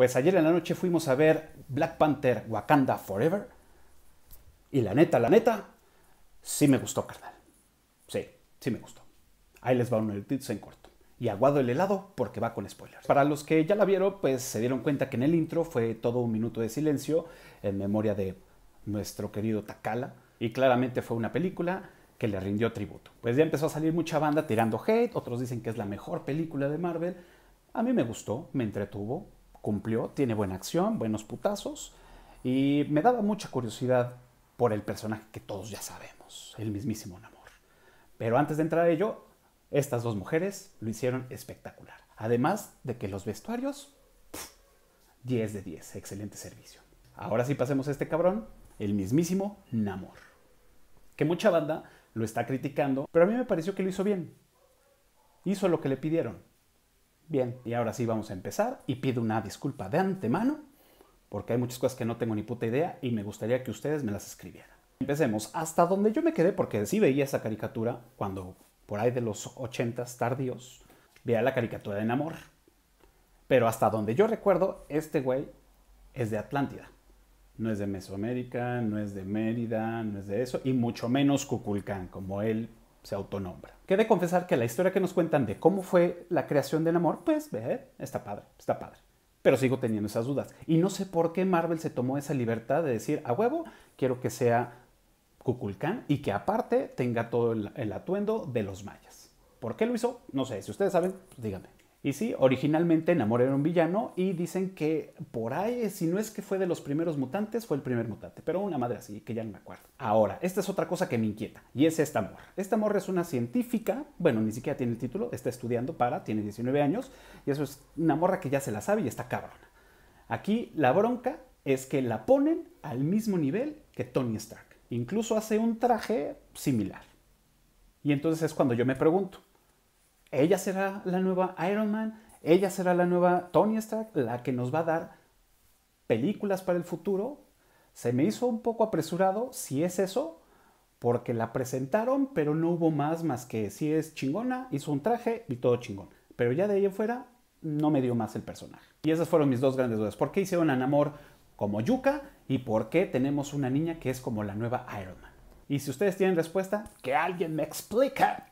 Pues ayer en la noche fuimos a ver Black Panther Wakanda Forever. Y la neta, la neta, sí me gustó, carnal. Sí, sí me gustó. Ahí les va un noticia en corto. Y aguado el helado porque va con spoilers. Para los que ya la vieron, pues se dieron cuenta que en el intro fue todo un minuto de silencio en memoria de nuestro querido Takala. Y claramente fue una película que le rindió tributo. Pues ya empezó a salir mucha banda tirando hate, otros dicen que es la mejor película de Marvel. A mí me gustó, me entretuvo, cumplió, tiene buena acción, buenos putazos, y me daba mucha curiosidad por el personaje que todos ya sabemos, el mismísimo Namor. Pero antes de entrar a ello, estas dos mujeres lo hicieron espectacular. Además de que los vestuarios, 10 de 10, excelente servicio. Ahora sí pasemos a este cabrón, el mismísimo Namor. Que mucha banda lo está criticando, pero a mí me pareció que lo hizo bien. Hizo lo que le pidieron. Bien, y ahora sí vamos a empezar y pido una disculpa de antemano porque hay muchas cosas que no tengo ni puta idea y me gustaría que ustedes me las escribieran. Empecemos hasta donde yo me quedé porque sí veía esa caricatura cuando por ahí de los ochentas tardíos veía la caricatura de Namor. Pero hasta donde yo recuerdo, este güey es de Atlántida. No es de Mesoamérica, no es de Mérida, no es de eso, y mucho menos Cuculcán, como él se autonombra. Que de confesar que la historia que nos cuentan de cómo fue la creación del amor, pues ve, está padre, está padre. Pero sigo teniendo esas dudas. Y no sé por qué Marvel se tomó esa libertad de decir, a huevo, quiero que sea Kukulcán y que aparte tenga todo el, atuendo de los mayas. ¿Por qué lo hizo? No sé, si ustedes saben, pues, díganme. Y sí, originalmente Namor era un villano y dicen que por ahí, si no es que fue de los primeros mutantes, fue el primer mutante, pero una madre así, que ya no me acuerdo. Ahora, esta es otra cosa que me inquieta y es esta morra. Esta morra es una científica, bueno, ni siquiera tiene el título, está estudiando para, tiene 19 años y eso es una morra que ya se la sabe y está cabrona. Aquí la bronca es que la ponen al mismo nivel que Tony Stark. Incluso hace un traje similar. Y entonces es cuando yo me pregunto, ella será la nueva Iron Man, ella será la nueva Tony Stark, la que nos va a dar películas para el futuro. Se me hizo un poco apresurado, si es eso, porque la presentaron, pero no hubo más más que si es chingona, hizo un traje y todo chingón. Pero ya de ahí en fuera no me dio más el personaje. Y esas fueron mis dos grandes dudas. ¿Por qué hicieron un Namor como Yuka y por qué tenemos una niña que es como la nueva Iron Man? Y si ustedes tienen respuesta, que alguien me explica.